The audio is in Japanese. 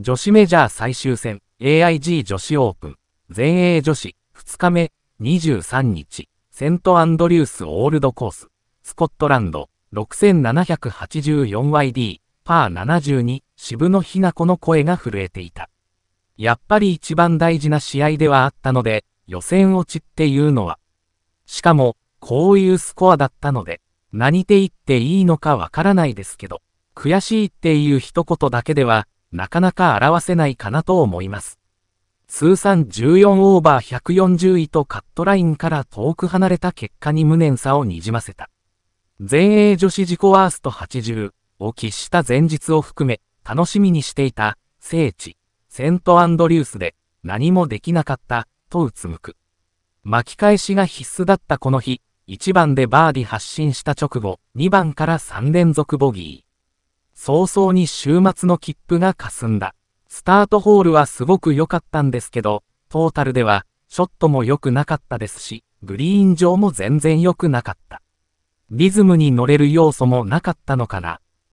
女子メジャー最終戦 AIG 女子オープン全英女子2日目23日セントアンドリュースオールドコーススコットランド 6784YD パー72渋野日向子の声が震えていたやっぱり一番大事な試合ではあったので予選落ちっていうのはしかもこういうスコアだったので何て言っていいのかわからないですけど悔しいっていう一言だけではなかなか表せないかなと思います。通算14オーバー140位とカットラインから遠く離れた結果に無念さをにじませた。全英女子自己ワースト80を喫した前日を含め、楽しみにしていた聖地、セントアンドリュースで何もできなかったとうつむく。巻き返しが必須だったこの日、1番でバーディ発進した直後、2番から3連続ボギー。早々に週末の切符が霞んだ。スタートホールはすごく良かったんですけど、トータルでは、ショットも良くなかったですし、グリーン上も全然良くなかった。リズムに乗れる要素もなかったのかな。